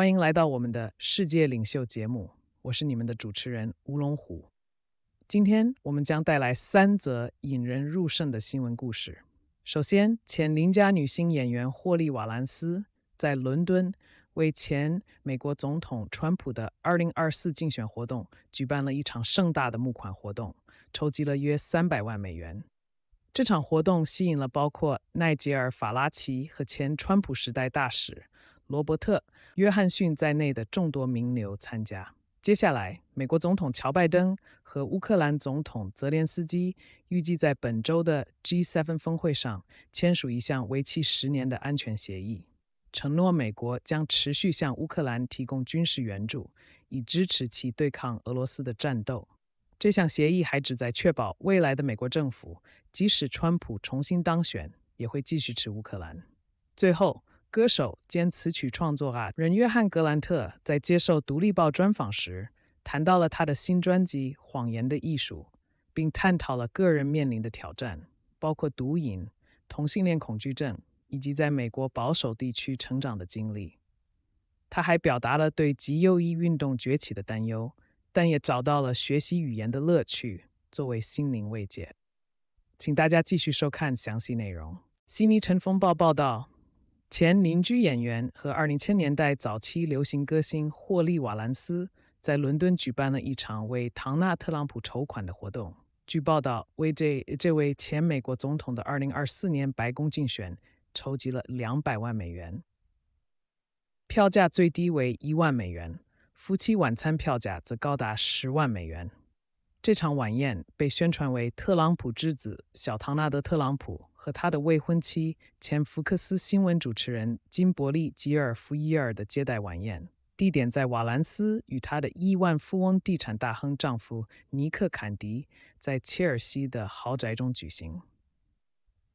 欢迎来到我们的世界领袖节目，我是你们的主持人吴龙虎。今天我们将带来三则引人入胜的新闻故事。首先，前邻家女星演员霍利·瓦兰斯在伦敦为前美国总统川普的2024竞选活动举办了一场盛大的募款活动，筹集了约三百万美元。这场活动吸引了包括奈吉尔·法拉奇和前川普时代大使。罗伯特·约翰逊在内的众多名流参加。接下来，美国总统乔·拜登和乌克兰总统泽连斯基预计在本周的 G7 峰会上签署一项为期十年的安全协议，承诺美国将持续向乌克兰提供军事援助，以支持其对抗俄罗斯的战斗。这项协议还旨在确保未来的美国政府，即使川普重新当选，也会继续持乌克兰。最后。歌手兼词曲创作人约翰·格兰特在接受《独立报》专访时，谈到了他的新专辑《谎言的艺术》，并探讨了个人面临的挑战，包括毒瘾、同性恋恐惧症以及在美国保守地区成长的经历。他还表达了对极右翼运动崛起的担忧，但也找到了学习语言的乐趣作为心灵慰藉。请大家继续收看详细内容。悉尼城风报报道。前邻居演员和2000年代早期流行歌星霍利·瓦兰斯在伦敦举办了一场为唐纳·特朗普筹款的活动。据报道，为这这位前美国总统的2024年白宫竞选筹集了200万美元。票价最低为1万美元，夫妻晚餐票价则高达10万美元。这场晚宴被宣传为特朗普之子小唐纳德·特朗普和他的未婚妻、前福克斯新闻主持人金伯利·吉尔夫伊尔的接待晚宴，地点在瓦兰斯与他的亿万富翁地产大亨丈夫尼克·坎迪在切尔西的豪宅中举行。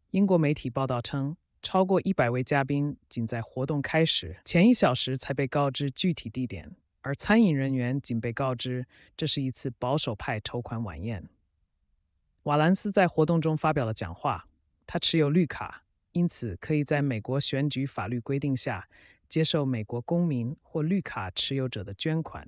英国媒体报道称，超过一百位嘉宾仅在活动开始前一小时才被告知具体地点。而餐饮人员仅被告知，这是一次保守派筹款晚宴。瓦兰斯在活动中发表了讲话。他持有绿卡，因此可以在美国选举法律规定下接受美国公民或绿卡持有者的捐款。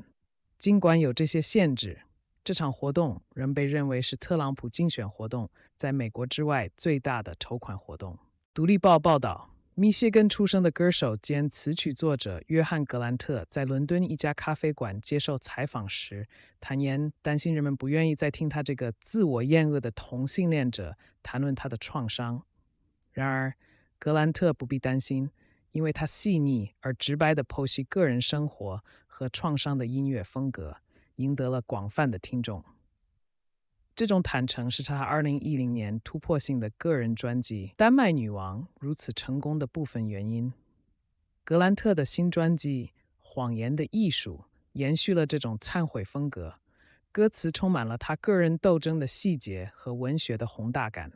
尽管有这些限制，这场活动仍被认为是特朗普竞选活动在美国之外最大的筹款活动。《独立报》报道。密歇根出生的歌手兼词曲作者约翰·格兰特在伦敦一家咖啡馆接受采访时坦言，担心人们不愿意再听他这个自我厌恶的同性恋者谈论他的创伤。然而，格兰特不必担心，因为他细腻而直白的剖析个人生活和创伤的音乐风格，赢得了广泛的听众。这种坦诚是他2010年突破性的个人专辑《丹麦女王》如此成功的部分原因。格兰特的新专辑《谎言的艺术》延续了这种忏悔风格，歌词充满了他个人斗争的细节和文学的宏大感。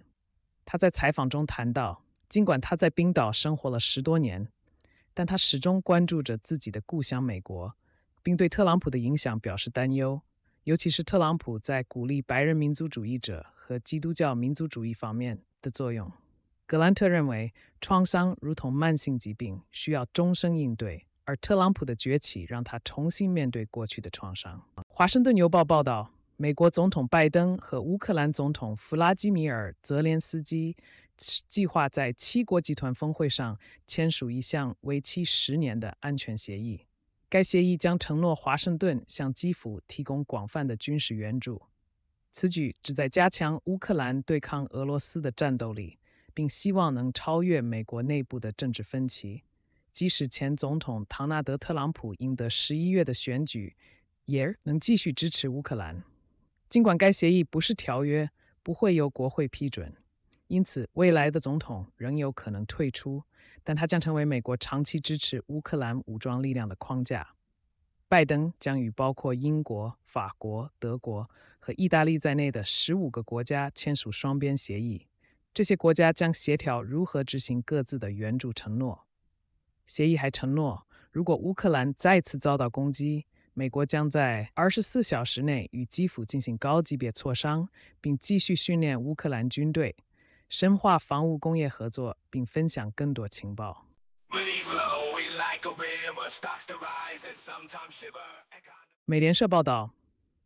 他在采访中谈到，尽管他在冰岛生活了十多年，但他始终关注着自己的故乡美国，并对特朗普的影响表示担忧。尤其是特朗普在鼓励白人民族主义者和基督教民族主义方面的作用。格兰特认为，创伤如同慢性疾病，需要终生应对，而特朗普的崛起让他重新面对过去的创伤。《华盛顿邮报》报道，美国总统拜登和乌克兰总统弗拉基米尔·泽连斯基计划在七国集团峰会上签署一项为期十年的安全协议。该协议将承诺华盛顿向基辅提供广泛的军事援助，此举旨在加强乌克兰对抗俄罗斯的战斗力，并希望能超越美国内部的政治分歧。即使前总统唐纳德·特朗普赢得十一月的选举，也能继续支持乌克兰。尽管该协议不是条约，不会由国会批准。因此，未来的总统仍有可能退出，但他将成为美国长期支持乌克兰武装力量的框架。拜登将与包括英国、法国、德国和意大利在内的15个国家签署双边协议，这些国家将协调如何执行各自的援助承诺。协议还承诺，如果乌克兰再次遭到攻击，美国将在24小时内与基辅进行高级别磋商，并继续训练乌克兰军队。深化防务工业合作，并分享更多情报。美联社报道，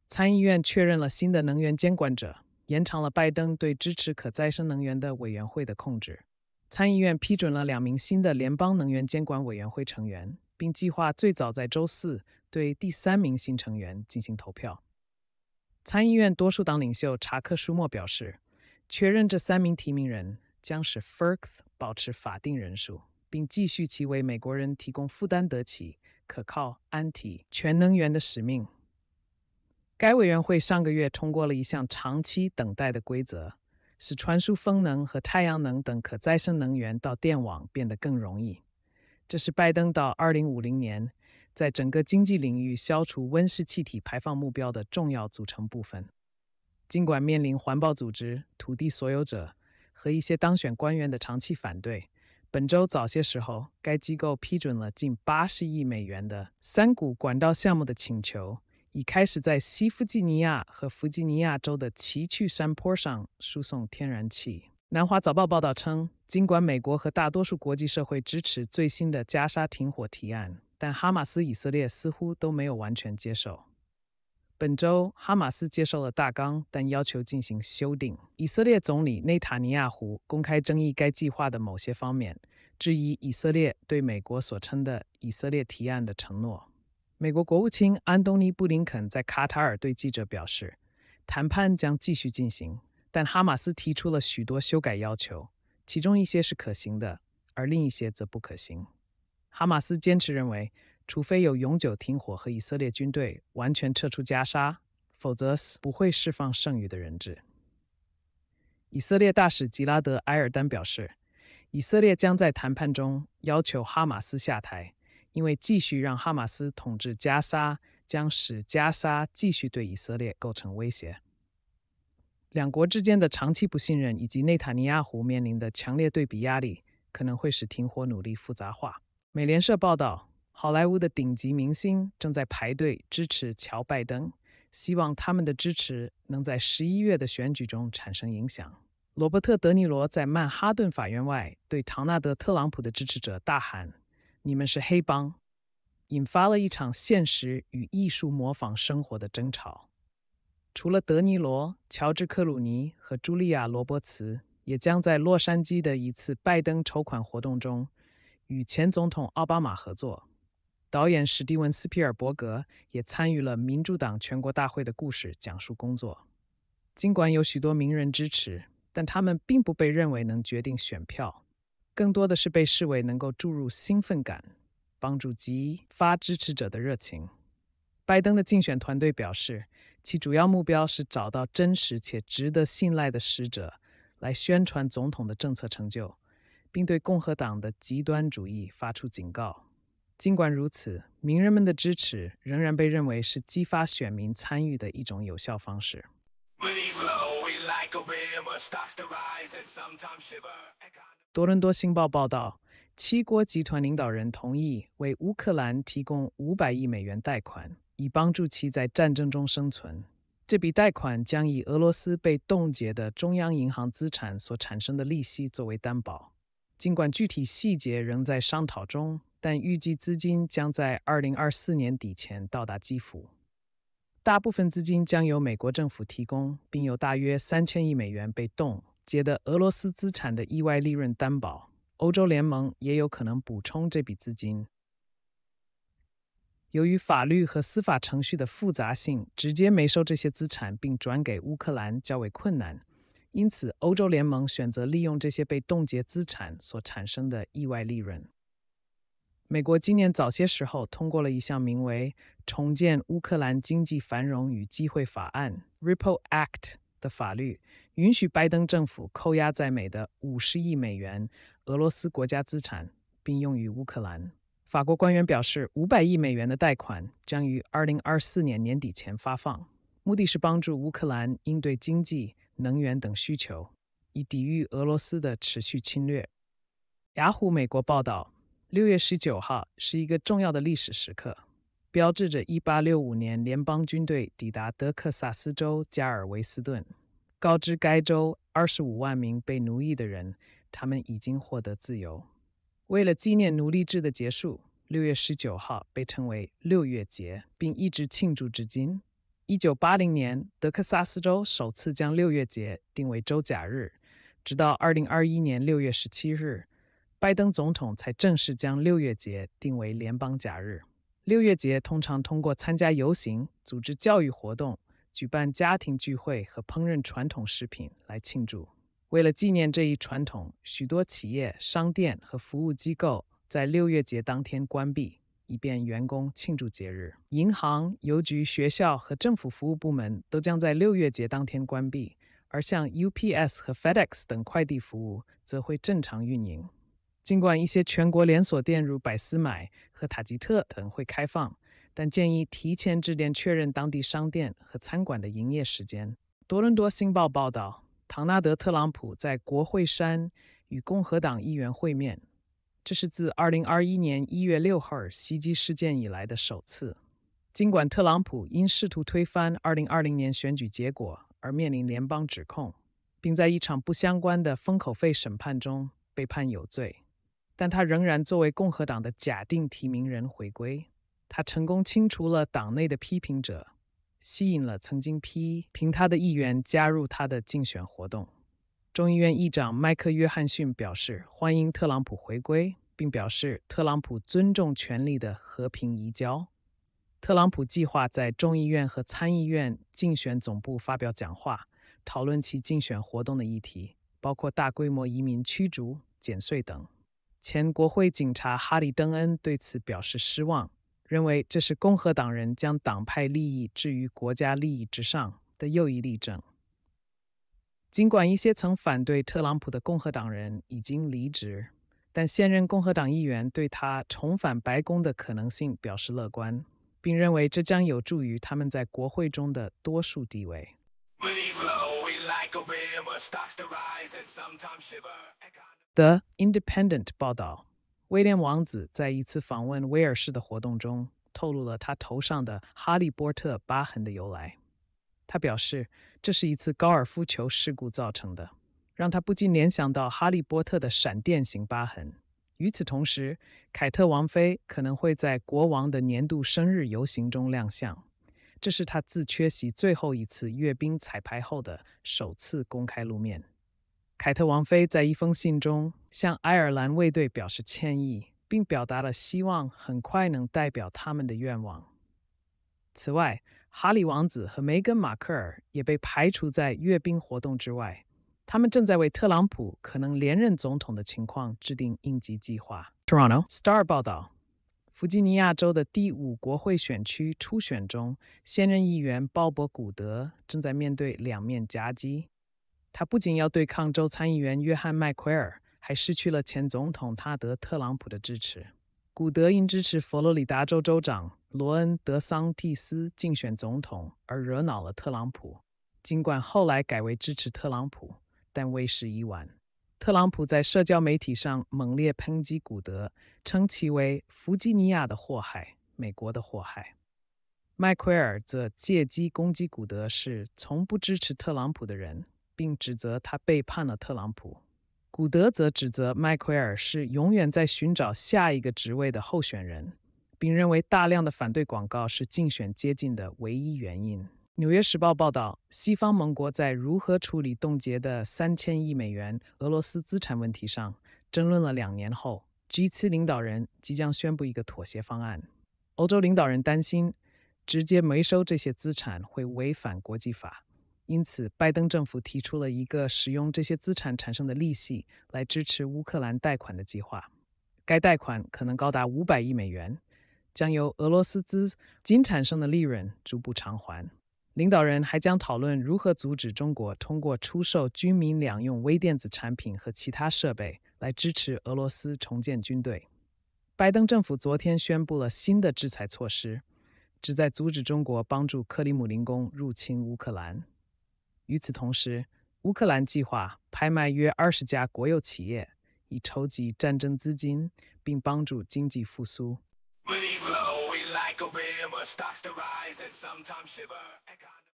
参议院确认了新的能源监管者，延长了拜登对支持可再生能源的委员会的控制。参议院批准了两名新的联邦能源监管委员会成员，并计划最早在周四对第三名新成员进行投票。参议院多数党领袖查克·舒默表示。确认这三名提名人将使 FERC 保持法定人数，并继续其为美国人提供负担得起、可靠、安体、全能源的使命。该委员会上个月通过了一项长期等待的规则，使传输风能和太阳能等可再生能源到电网变得更容易。这是拜登到2050年在整个经济领域消除温室气体排放目标的重要组成部分。尽管面临环保组织、土地所有者和一些当选官员的长期反对，本周早些时候，该机构批准了近八十亿美元的三股管道项目的请求，已开始在西弗吉尼亚和弗吉尼亚州的崎岖山坡上输送天然气。南华早报报道称，尽管美国和大多数国际社会支持最新的加沙停火提案，但哈马斯、以色列似乎都没有完全接受。本周，哈马斯接受了大纲，但要求进行修订。以色列总理内塔尼亚胡公开争议该计划的某些方面，质疑以色列对美国所称的“以色列提案”的承诺。美国国务卿安东尼·布林肯在卡塔尔对记者表示，谈判将继续进行，但哈马斯提出了许多修改要求，其中一些是可行的，而另一些则不可行。哈马斯坚持认为。除非有永久停火和以色列军队完全撤出加沙，否则不会释放剩余的人质。以色列大使吉拉德·埃尔丹表示，以色列将在谈判中要求哈马斯下台，因为继续让哈马斯统治加沙将使加沙继续对以色列构成威胁。两国之间的长期不信任以及内塔尼亚胡面临的强烈对比压力，可能会使停火努力复杂化。美联社报道。好莱坞的顶级明星正在排队支持乔·拜登，希望他们的支持能在十一月的选举中产生影响。罗伯特·德尼罗在曼哈顿法院外对唐纳德·特朗普的支持者大喊：“你们是黑帮！”引发了一场现实与艺术模仿生活的争吵。除了德尼罗，乔治·克鲁尼和茱莉亚·罗伯茨也将在洛杉矶的一次拜登筹款活动中与前总统奥巴马合作。导演史蒂文·斯皮尔伯格也参与了民主党全国大会的故事讲述工作。尽管有许多名人支持，但他们并不被认为能决定选票，更多的是被视为能够注入兴奋感，帮助激发支持者的热情。拜登的竞选团队表示，其主要目标是找到真实且值得信赖的使者，来宣传总统的政策成就，并对共和党的极端主义发出警告。尽管如此，名人们的支持仍然被认为是激发选民参与的一种有效方式。多伦多星报报道，七国集团领导人同意为乌克兰提供五百亿美元贷款，以帮助其在战争中生存。这笔贷款将以俄罗斯被冻结的中央银行资产所产生的利息作为担保。尽管具体细节仍在商讨中。但预计资金将在二零二四年底前到达基辅。大部分资金将由美国政府提供，并有大约三千亿美元被冻结的俄罗斯资产的意外利润担保。欧洲联盟也有可能补充这笔资金。由于法律和司法程序的复杂性，直接没收这些资产并转给乌克兰较为困难，因此欧洲联盟选择利用这些被冻结资产所产生的意外利润。美国今年早些时候通过了一项名为《重建乌克兰经济繁荣与机会法案》（Ripple Act） 的法律，允许拜登政府扣押在美的五十亿美元俄罗斯国家资产，并用于乌克兰。法国官员表示，五百亿美元的贷款将于二零二四年年底前发放，目的是帮助乌克兰应对经济、能源等需求，以抵御俄罗斯的持续侵略。雅虎美国报道。六月十九号是一个重要的历史时刻，标志着一八六五年联邦军队抵达德克萨斯州加尔维斯顿，告知该州二十五万名被奴役的人，他们已经获得自由。为了纪念奴隶制的结束，六月十九号被称为六月节，并一直庆祝至今。一九八零年，德克萨斯州首次将六月节定为周假日，直到二零二一年六月十七日。拜登总统才正式将六月节定为联邦假日。六月节通常通过参加游行、组织教育活动、举办家庭聚会和烹饪传统食品来庆祝。为了纪念这一传统，许多企业、商店和服务机构在六月节当天关闭，以便员工庆祝节日。银行、邮局、学校和政府服务部门都将在六月节当天关闭，而像 UPS 和 FedEx 等快递服务则会正常运营。尽管一些全国连锁店如百思买和塔吉特等会开放，但建议提前致电确认当地商店和餐馆的营业时间。多伦多星报报道，唐纳德·特朗普在国会山与共和党议员会面，这是自2021年1月6号袭击事件以来的首次。尽管特朗普因试图推翻2020年选举结果而面临联邦指控，并在一场不相关的封口费审判中被判有罪。但他仍然作为共和党的假定提名人回归。他成功清除了党内的批评者，吸引了曾经批评他的议员加入他的竞选活动。众议院议长迈克·约翰逊表示欢迎特朗普回归，并表示特朗普尊重权力的和平移交。特朗普计划在众议院和参议院竞选总部发表讲话，讨论其竞选活动的议题，包括大规模移民驱逐、减税等。前国会警察哈里·登恩对此表示失望，认为这是共和党人将党派利益置于国家利益之上的又一例证。尽管一些曾反对特朗普的共和党人已经离职，但现任共和党议员对他重返白宫的可能性表示乐观，并认为这将有助于他们在国会中的多数地位。The Independent 报道，威廉王子在一次访问威尔士的活动中透露了他头上的《哈利波特》疤痕的由来。他表示，这是一次高尔夫球事故造成的，让他不禁联想到《哈利波特》的闪电型疤痕。与此同时，凯特王妃可能会在国王的年度生日游行中亮相，这是他自缺席最后一次阅兵彩排后的首次公开露面。凯特王妃在一封信中向爱尔兰卫队表示歉意，并表达了希望很快能代表他们的愿望。此外，哈里王子和梅根·马克尔也被排除在阅兵活动之外。他们正在为特朗普可能连任总统的情况制定应急计划。Toronto Star 报道，弗吉尼亚州的第五国会选区初选中，现任议员鲍勃·古德正在面对两面夹击。他不仅要对抗州参议员约翰·麦奎尔，还失去了前总统他德·特朗普的支持。古德因支持佛罗里达州州长罗恩·德桑蒂斯竞选总统而惹恼了特朗普。尽管后来改为支持特朗普，但为时已晚。特朗普在社交媒体上猛烈抨击古德，称其为弗吉尼亚的祸害，美国的祸害。麦奎尔则借机攻击古德是从不支持特朗普的人。并指责他背叛了特朗普。古德则指责麦奎尔是永远在寻找下一个职位的候选人，并认为大量的反对广告是竞选接近的唯一原因。《纽约时报》报道，西方盟国在如何处理冻结的三千亿美元俄罗斯资产问题上争论了两年后，G 七领导人即将宣布一个妥协方案。欧洲领导人担心，直接没收这些资产会违反国际法。因此，拜登政府提出了一个使用这些资产产生的利息来支持乌克兰贷款的计划。该贷款可能高达五百亿美元，将由俄罗斯资金产生的利润逐步偿还。领导人还将讨论如何阻止中国通过出售军民两用微电子产品和其他设备来支持俄罗斯重建军队。拜登政府昨天宣布了新的制裁措施，旨在阻止中国帮助克里姆林宫入侵乌克兰。与此同时，乌克兰计划拍卖约二十家国有企业，以筹集战争资金，并帮助经济复苏。《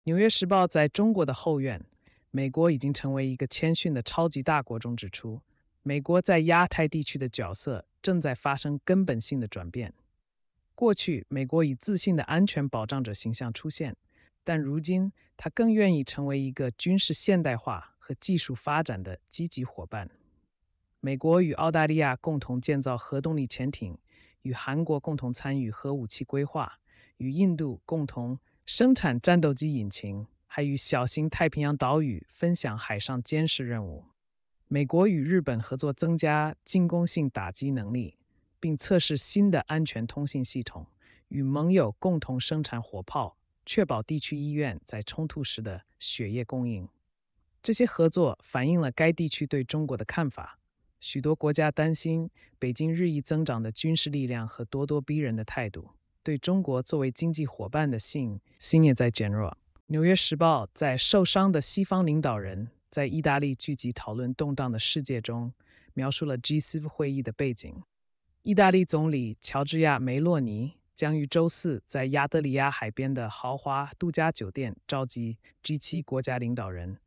纽约时报》在《中国的后院：美国已经成为一个谦逊的超级大国》中指出，美国在亚太地区的角色正在发生根本性的转变。过去，美国以自信的安全保障者形象出现。但如今，他更愿意成为一个军事现代化和技术发展的积极伙伴。美国与澳大利亚共同建造核动力潜艇，与韩国共同参与核武器规划，与印度共同生产战斗机引擎，还与小型太平洋岛屿分享海上监视任务。美国与日本合作，增加进攻性打击能力，并测试新的安全通信系统，与盟友共同生产火炮。确保地区医院在冲突时的血液供应。这些合作反映了该地区对中国的看法。许多国家担心北京日益增长的军事力量和咄咄逼人的态度，对中国作为经济伙伴的信心也在减弱。《纽约时报》在受伤的西方领导人，在意大利聚集讨论动荡的世界中，描述了 G7 会议的背景。意大利总理乔治亚梅洛尼。将于周四在亚德里亚海边的豪华度假酒店召集 G7 国家领导人。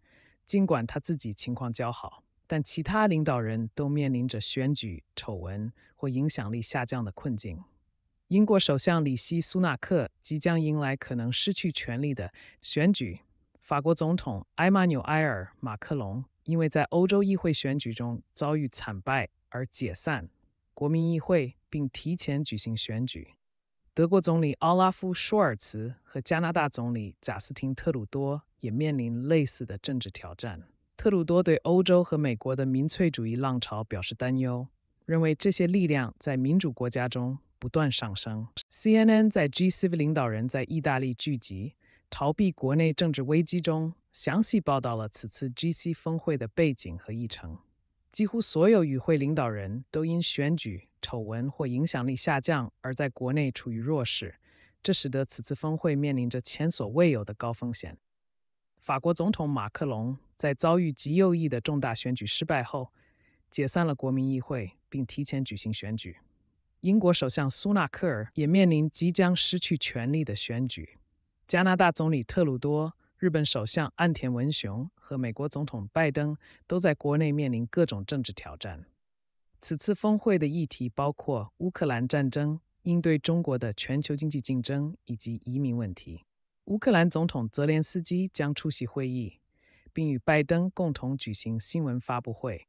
尽管他自己情况较好，但其他领导人都面临着选举丑闻或影响力下降的困境。英国首相里希·苏纳克即将迎来可能失去权力的选举。法国总统埃马纽埃尔·马克龙因为在欧洲议会选举中遭遇惨败而解散国民议会，并提前举行选举。德国总理奥拉夫·舒尔茨和加拿大总理贾斯汀·特鲁多也面临类似的政治挑战。特鲁多对欧洲和美国的民粹主义浪潮表示担忧，认为这些力量在民主国家中不断上升。CNN 在 G7 领导人在意大利聚集，逃避国内政治危机中详细报道了此次 G7 峰会的背景和议程。几乎所有与会领导人都因选举。丑闻或影响力下降，而在国内处于弱势，这使得此次峰会面临着前所未有的高风险。法国总统马克龙在遭遇极右翼的重大选举失败后，解散了国民议会，并提前举行选举。英国首相苏纳克尔也面临即将失去权力的选举。加拿大总理特鲁多、日本首相岸田文雄和美国总统拜登都在国内面临各种政治挑战。此次峰会的议题包括乌克兰战争、应对中国的全球经济竞争以及移民问题。乌克兰总统泽连斯基将出席会议，并与拜登共同举行新闻发布会。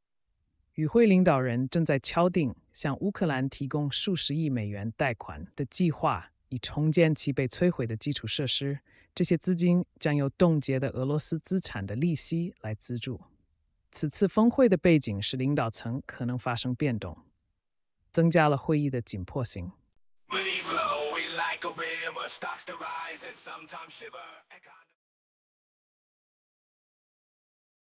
与会领导人正在敲定向乌克兰提供数十亿美元贷款的计划，以重建其被摧毁的基础设施。这些资金将由冻结的俄罗斯资产的利息来资助。此次峰会的背景是领导层可能发生变动，增加了会议的紧迫性。